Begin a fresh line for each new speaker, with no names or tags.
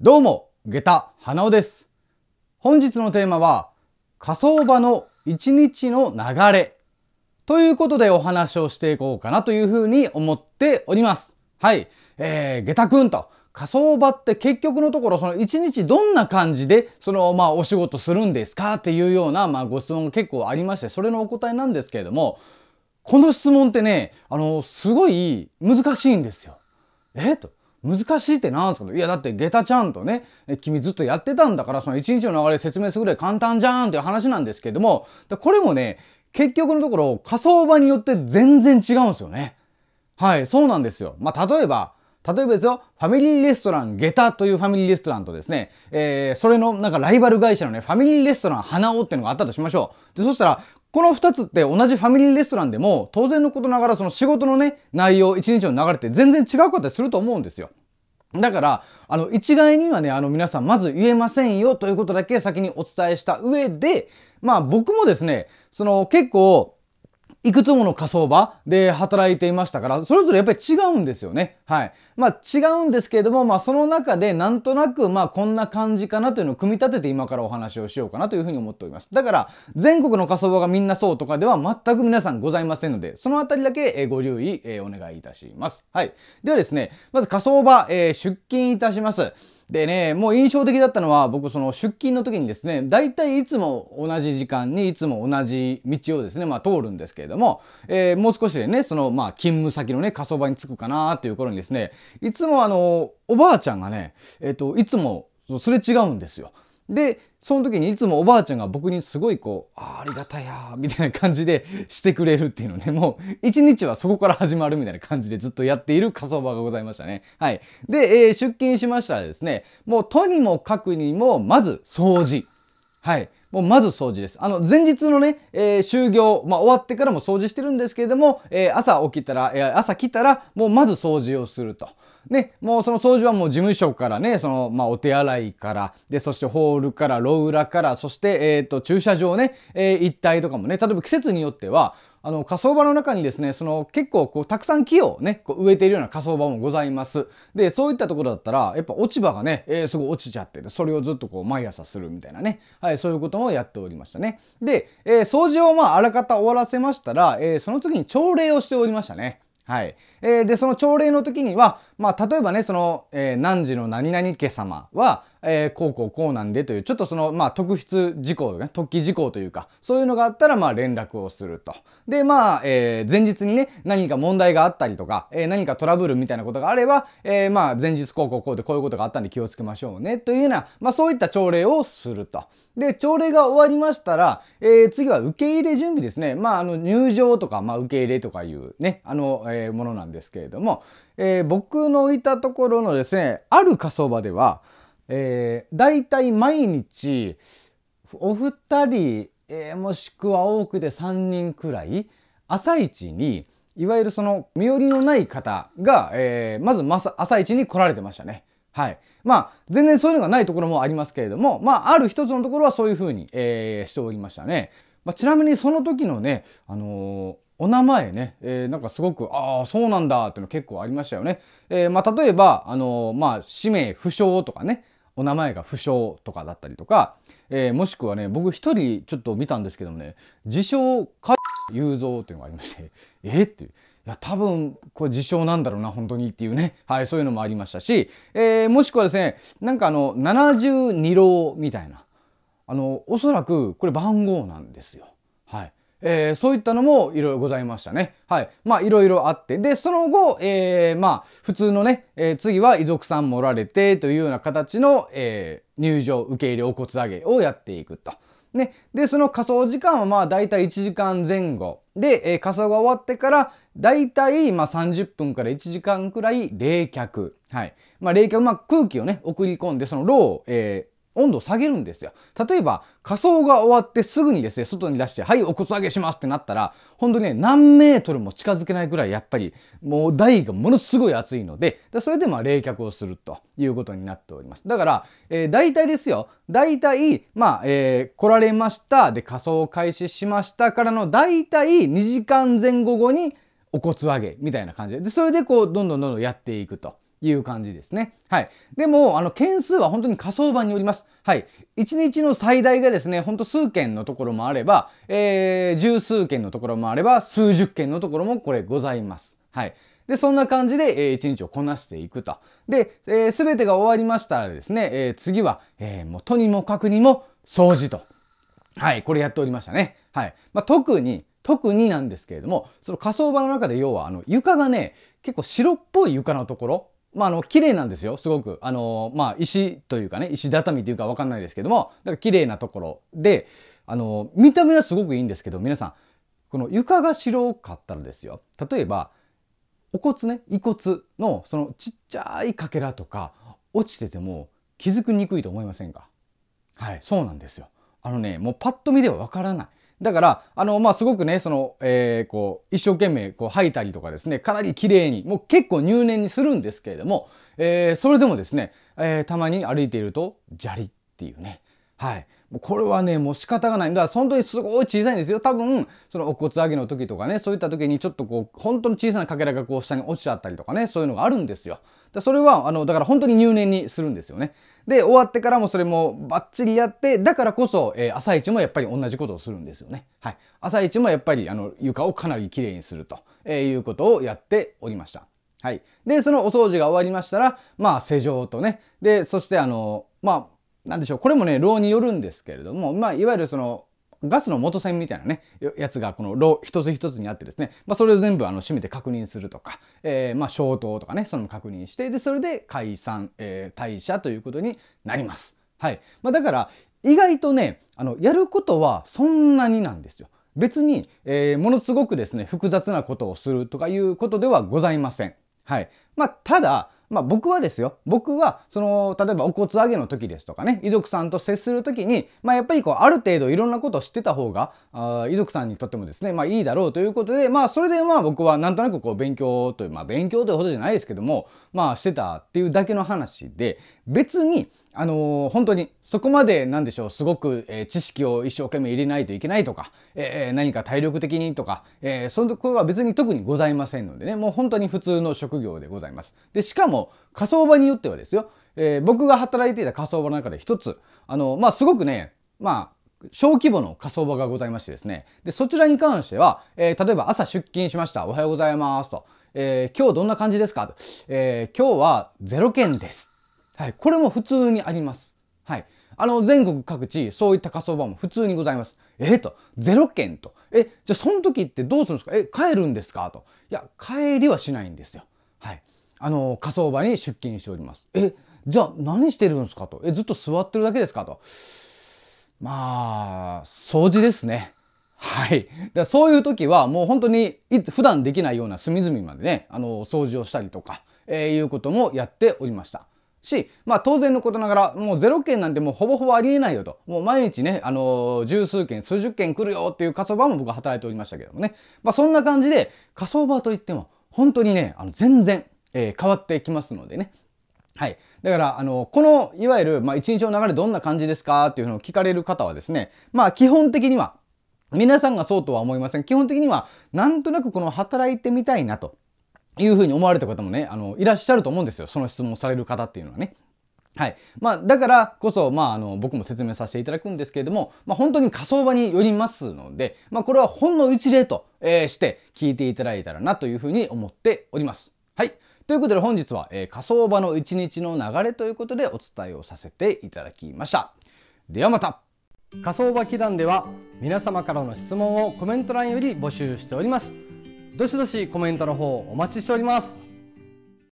どうも、下駄花尾です。本日のテーマは、火葬場の一日の流れということでお話をしていこうかなというふうに思っております。はい、えー、下駄くんと。火葬場って結局のところその一日どんな感じでそのまあお仕事するんですかっていうようなまあご質問結構ありましてそれのお答えなんですけれどもこの質問ってねあのすごい難しいんですよ。えっと難しいってなんですかいやだって下駄ちゃんとね君ずっとやってたんだからその一日の流れ説明するぐらい簡単じゃんっていう話なんですけどもこれもね結局のところ火葬場によって全然違うんですよね。はいそうなんですよ。まあ、例えば例えばですよ、ファミリーレストラン下駄というファミリーレストランとですね、えー、それのなんかライバル会社のね、ファミリーレストラン花尾っていうのがあったとしましょう。で、そしたら、この2つって同じファミリーレストランでも当然のことながらその仕事のね内容一日の流れって全然違うかったりすると思うんですよ。だから、あの、一概にはね、あの、皆さん、まず言えませんよということだけ先にお伝えした上で、まあ僕もですね、その結構、いくつもの火葬場で働いていましたから、それぞれやっぱり違うんですよね。はい。まあ違うんですけれども、まあその中でなんとなくまあこんな感じかなというのを組み立てて今からお話をしようかなというふうに思っております。だから全国の火葬場がみんなそうとかでは全く皆さんございませんので、そのあたりだけご留意お願いいたします。はい。ではですね、まず火葬場、えー、出勤いたします。でね、もう印象的だったのは、僕、その出勤の時にですね、大体いつも同じ時間に、いつも同じ道をですね、まあ通るんですけれども、えー、もう少しでね、その、まあ勤務先のね、火葬場に着くかなっていう頃にですね、いつもあの、おばあちゃんがね、えっ、ー、と、いつもすれ違うんですよ。でその時にいつもおばあちゃんが僕にすごいこう「あありがたや」みたいな感じでしてくれるっていうのねもう一日はそこから始まるみたいな感じでずっとやっている仮想場がございましたね。はい、で、えー、出勤しましたらですねもうとにもかくにもまず掃除。はいもうまず掃除です。あの、前日のね、えー、就業、まあ、終わってからも掃除してるんですけれども、えー、朝起きたら、えー、朝来たら、もうまず掃除をすると。ね、もうその掃除はもう事務所からね、その、まあ、お手洗いから、で、そしてホールから、ローラから、そして、えっ、ー、と、駐車場ね、えー、一帯とかもね、例えば季節によっては、あの、火葬場の中にですね、その結構こう、たくさん木をね、こう植えているような火葬場もございます。で、そういったところだったら、やっぱ落ち葉がね、えー、すごい落ちちゃってて、それをずっとこう、毎朝するみたいなね、はい、そういうこともやっておりましたね。で、えー、掃除をまあ、あらかた終わらせましたら、えー、その時に朝礼をしておりましたね。はい。えー、で、その朝礼の時には、まあ、例えばね、その、えー、何時の何々家様は、えー、こうこうこうなんでというちょっとそのまあ特筆事項ね突事項というかそういうのがあったらまあ連絡をするとでまあ、えー、前日にね何か問題があったりとか、えー、何かトラブルみたいなことがあれば、えまあ前日こうこうこうでこういうことがあったんで気をつけましょうねというような、まあ、そういった朝礼をするとで朝礼が終わりましたら、え次は受け入れ準備ですねまああの入場とか、まあ、受け入れとかいうねあの、えものなんですけれども、え僕のいたところのですねある火葬場ではえー、大体毎日お二人、えー、もしくは多くで3人くらい朝一にいわゆるその身寄りのない方が、えー、まず朝一に来られてましたね。はい、まあ全然そういうのがないところもありますけれども、まあ、ある一つのところはそういうふうに、えー、しておりましたね。まあ、ちなみにその時のね、あのー、お名前ね、えー、なんかすごく、ああ、そうなんだっていうの結構ありましたよね。えまあ、例えば、あのまあ、氏名不詳とかね、お名前が不詳とかだったりとか、えー、もしくはね僕一人ちょっと見たんですけどもね自称か雄三というのがありまして えっ、っていういや多分これ自称なんだろうな本当にっていうねはいそういうのもありましたし、えー、もしくはですねなんかあの72郎みたいなあのおそらくこれ番号なんですよはいえー、そういったのもいろいろございましたね。はい。まあいろいろあって。で、その後、えー、まあ普通のね、えー、次は遺族さんもおられてというような形の、え入場、受け入れ、お骨上げをやっていくと。ね、でその仮装時間はまあ大体1時間前後で、えー、仮装が終わってから大体まあ30分から1時間くらい冷却、はいまあ、冷却、まあ、空気をね送り込んでそのロを、えー温度を下げるんですよ。例えば、仮装が終わってすぐにですね、外に出して、はい、お骨上げしますってなったら、本当にね、何メートルも近づけないぐらい、やっぱり、もう台がものすごい熱いので、それでまあ冷却をするということになっております。だから、えー、大体ですよ、大体、まあ、えー、来られました、で、仮装を開始しましたからの、大体2時間前後後に、お骨上げみたいな感じで、でそれでこう、どんどんどんどんやっていくと。いう感じですね。はい。でも、あの、件数は本当に仮想版によります。はい。一日の最大がですね、ほんと数件のところもあれば、えー、十数件のところもあれば、数十件のところもこれございます。はい。で、そんな感じで、えー、一日をこなしていくと。で、す、えー、べ、てが終わりましたらですね、えー、次は、えー、もうとにもかくにも掃除と。はい。これやっておりましたね。はい。まあ、特に、特になんですけれども、その仮想場の中で要は、あの、床がね、結構白っぽい床のところ、まあ、あの綺麗なんですよすごくあの、まあ、石というかね石畳というか分かんないですけどもだから綺麗なところであの見た目はすごくいいんですけど皆さんこの床が白かったらですよ例えばお骨ね遺骨のそのちっちゃいかけらとか落ちてても気づくにくいと思いませんかはいそうなんですよあのねもうパッと見ではわからないだから、あの、まあ、すごくね、その、えー、こう、一生懸命、こう、吐いたりとかですね、かなり綺麗に、もう結構入念にするんですけれども、えー、それでもですね、えー、たまに歩いていると、砂利っていうね、はい。これはね、もう仕方がない。だから本当にすごい小さいんですよ。多分、そのお骨上げの時とかね、そういった時にちょっとこう、本当に小さな欠片がこう下に落ちちゃったりとかね、そういうのがあるんですよ。だそれはあのだから本当に入念にするんですよね。で終わってからもそれもバッチリやってだからこそ、えー、朝一もやっぱり同じことをするんですよね。はい、朝一もやっぱりあの床をかなりきれいにすると、えー、いうことをやっておりました。はい、でそのお掃除が終わりましたらまあ施錠とねでそしてあのまあなんでしょうこれもね牢によるんですけれどもまあいわゆるそのガスの元栓みたいなね、やつがこの炉一つ一つにあってですね、まあ、それを全部あの閉めて確認するとか、えー、まあ消灯とかね、その確認して、で、それで解散、えー、退社ということになります。はい。まあ、だから、意外とね、あの、やることはそんなになんですよ。別に、えー、ものすごくですね、複雑なことをするとかいうことではございません。はい。まあ、ただ、まあ僕はですよ、僕は、その、例えばお骨上げの時ですとかね、遺族さんと接する時に、まあやっぱりこう、ある程度いろんなことを知ってた方が、あ遺族さんにとってもですね、まあいいだろうということで、まあそれでまあ僕はなんとなくこう、勉強という、まあ勉強というほどじゃないですけども、まあしてたっていうだけの話で、別に、あのー、本当にそこまでなんでしょうすごく、えー、知識を一生懸命入れないといけないとか、えー、何か体力的にとか、えー、そのところは別に特にございませんのでねもう本当に普通の職業でございます。でしかも火葬場によってはですよ、えー、僕が働いていた火葬場の中で一つあのまあすごくねまあ小規模の火葬場がございましてですね。で、そちらに関しては、えー、例えば朝出勤しました。おはようございます。と。えー、今日どんな感じですかと。えー、今日は0件です。はい、これも普通にあります。はい。あの、全国各地、そういった火葬場も普通にございます。えー、と、ゼロ件と。え、じゃあその時ってどうするんですかえ、帰るんですかと。いや、帰りはしないんですよ。はい。あの、火葬場に出勤しております。え、じゃあ何してるんですかと。え、ずっと座ってるだけですかと。まあ、掃除ですね。はい。だそういう時はもう本当に普段できないような隅々までね、あの、掃除をしたりとか、えー、いうこともやっておりました。し、まあ当然のことながら、もうゼロ件なんてもうほぼほぼありえないよと。もう毎日ね、あのー、十数件、数十件来るよっていう火葬場も僕は働いておりましたけどもね。まあそんな感じで、火葬場といっても、本当にね、あの全然、えー、変わってきますのでね。はい。だから、あの、この、いわゆる、まあ、一日の流れどんな感じですかっていうのを聞かれる方はですね、まあ、基本的には、皆さんがそうとは思いません。基本的には、なんとなくこの働いてみたいなと。いうふうに思われた方もね、あの、いらっしゃると思うんですよ。その質問される方っていうのはね。はい。まあ、だからこそ、まあ、あの、僕も説明させていただくんですけれども、まあ、本当に仮想場によりますので、まあ、これはほんの一例と、えー、して聞いていただいたらなというふうに思っております。はい。ということで本日は、えー、仮想場の一日の流れということでお伝えをさせていただきました。ではまた仮想場祈願では皆様からの質問をコメント欄より募集しております。どしどしコメントの方お待ちしております